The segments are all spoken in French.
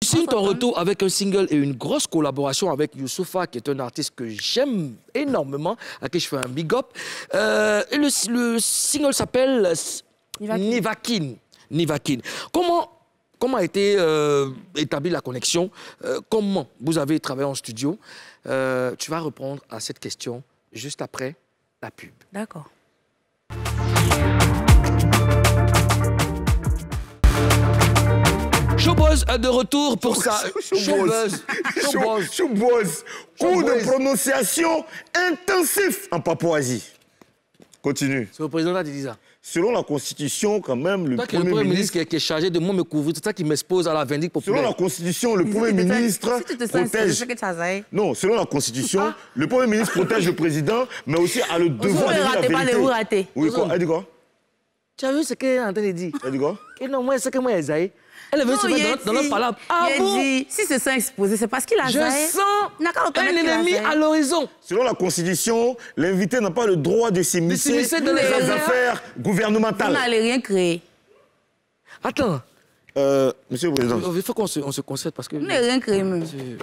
Tu signes ton retour avec un single et une grosse collaboration avec Youssoufa, qui est un artiste que j'aime énormément, à qui je fais un big up. Euh, et le, single s'appelle Nivakin. Comment, comment a été euh, établie la connexion euh, Comment vous avez travaillé en studio Tu vas répondre à cette question juste après la pub. D'accord. de retour pour ça Showbuzz. Showbuzz. Coup de prononciation intensif en Papouasie. Continue. C'est le président qui dit ça. Selon la Constitution, quand même, le, premier, ministre... qui est chargé de moi me couvrir, tout ça qui m'expose à la vindique populaire. Selon la Constitution, le Premier ministre protège... Hein. Non, selon la Constitution, ah. le Premier ministre protège le président, mais aussi a le devoir de dire la vérité. Pas les oui, quoi Elle dit quoi tu as vu ce qu'elle est en train de dire Elle dit quoi Et Non, moi, c'est que moi, elle est. Elle veut se mettre dans, notre palabre. Ah bon dit, Si c'est ça exposé, c'est parce qu'il a Je sens un ennemi à l'horizon. Selon la Constitution, l'invité n'a pas le droit de s'immiscer dans les affaires gouvernementales. Vous n'allez rien créer. Attends. Euh, monsieur le Président. Il faut qu'on se, on se parce que... On n'a rien créé, même. Euh,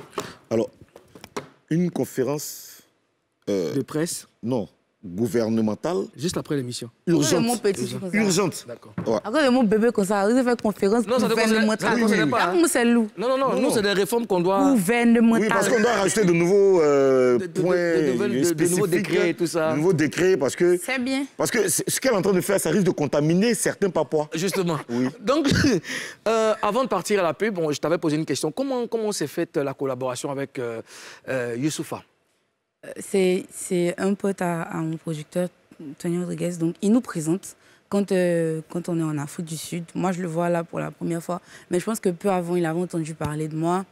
Alors, une conférence... Euh, de presse Non, gouvernementale. Juste après l'émission. Urgente. Mon urgente. D'accord. Ouais. a mon bébé comme ça, arrive à conférence non, Ça ne pas. Ah, c'est lourd. Non, non, non, non, c'est des réformes qu'on doit. Gouvernementale. Oui, parce qu'on doit rajouter de nouveaux euh, points. De, nouveaux décrets et tout ça. De nouveaux décrets parce que. C'est bien. Parce que ce qu'elle est en train de faire, ça risque de contaminer certains papois. Justement. Oui. Donc, euh, avant de partir à la pub, bon, je t'avais posé une question. Comment, comment s'est faite la collaboration avec euh, euh Youssoufa c'est un pote à, mon producteur, Tony Rodriguez. Donc, il nous présente quand, euh, quand on est en Afrique du Sud. Moi, je le vois là pour la première fois. Mais je pense que peu avant, il avait entendu parler de moi.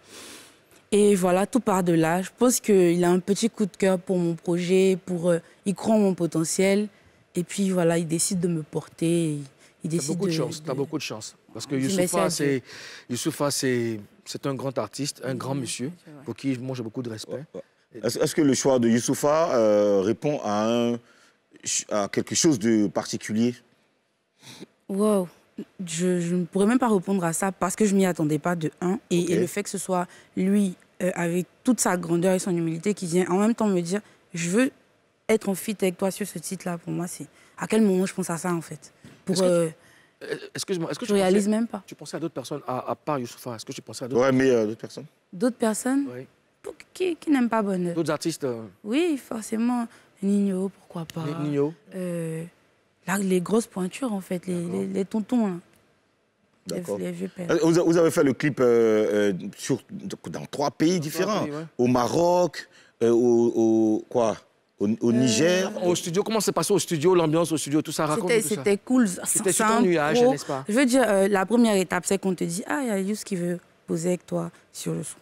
Et voilà, tout part de là. Je pense qu'il a un petit coup de cœur pour mon projet, pour, euh, il croit en mon potentiel. Et puis voilà, il décide de me porter. Il, beaucoup de, chance, beaucoup de chance. Parce que Youssoufa, c'est c'est un grand artiste, un grand monsieur, pour qui moi j'ai beaucoup de respect. Est-ce que le choix de Youssoufa euh, répond à, un, à, quelque chose de particulier Wow je, ne pourrais même pas répondre à ça parce que je m'y attendais pas de un. Et, le fait que ce soit lui, euh, avec toute sa grandeur et son humilité, qui vient en même temps me dire Je veux être en fit avec toi sur ce titre-là, pour moi, c'est à quel moment je pense à ça en fait Pour. Est-ce que, euh, est-ce que je réalise même pas. Tu pensais à d'autres personnes à, part Youssoufa Est-ce que tu pensais à d'autres Ouais, mais d'autres personnes D'autres personnes Oui qui, qui n'aime pas Bonheur D'autres artistes euh, Oui, forcément. Nino, pourquoi pas. Nino euh, là, Les grosses pointures, en fait, les, les, tontons. D'accord. Euh, vous avez fait le clip sur, dans trois pays différents. Au Maroc, au, quoi au, Niger. Au studio, comment c'est passé au studio, l'ambiance au studio, tout ça raconte C'était cool. C'était sur nuage, n'est-ce pas Je veux dire, la première étape, c'est qu'on te dit, ah, il y a Yous qui veut poser avec toi sur le son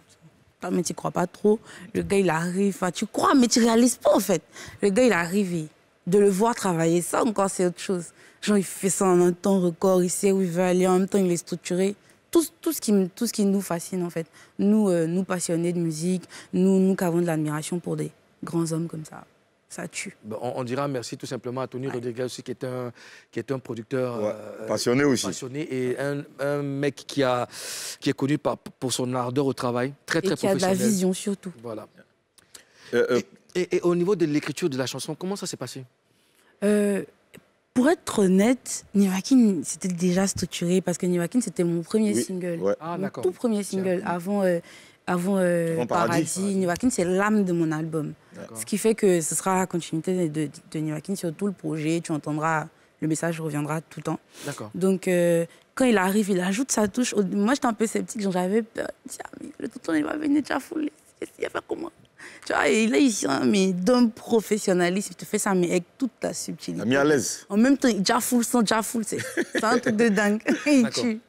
mais tu crois pas trop. Le gars, il arrive. Hein. tu crois, mais tu réalises pas, en fait. Le gars, il arrive de le voir travailler, ça encore, c'est autre chose. Genre, il fait ça en un temps record, il sait où il veut aller, en même temps, il est structuré. Tout, ce, qui, nous fascine, en fait. Nous, euh, nous passionnés de musique, nous, nous qui avons de l'admiration pour des grands hommes comme ça ça tue. On, dira merci tout simplement à Tony Rodriguez qui est un, qui est un producteur euh, passionné aussi. Passionné et un, mec qui, a, qui est connu pour son ardeur au travail, très très et qui a de la vision surtout. Voilà. Euh, euh, et, au niveau de l'écriture de la chanson, comment ça s'est passé pour être honnête, Nivakin, c'était déjà structuré parce que Nivakin, c'était mon premier single. Ah, mon tout premier single. Avant, avant, euh, Paradis, New c'est l'âme de mon album. Ce qui fait que ce sera la continuité de, de, New sur tout le projet. Tu entendras, le message reviendra tout le temps. Donc, euh, quand il arrive, il ajoute sa touche. Moi, j'étais un peu sceptique, j'avais peur. Tiens, ah, mais le tonton, il va venir déjà foulé. Il va faire comment tu vois, et là, il mais d'un professionnaliste, il te fait ça, mais avec toute la subtilité. Il mis à l'aise. En même temps, il déjà full, sans déjà full, c'est un truc de dingue. il tue.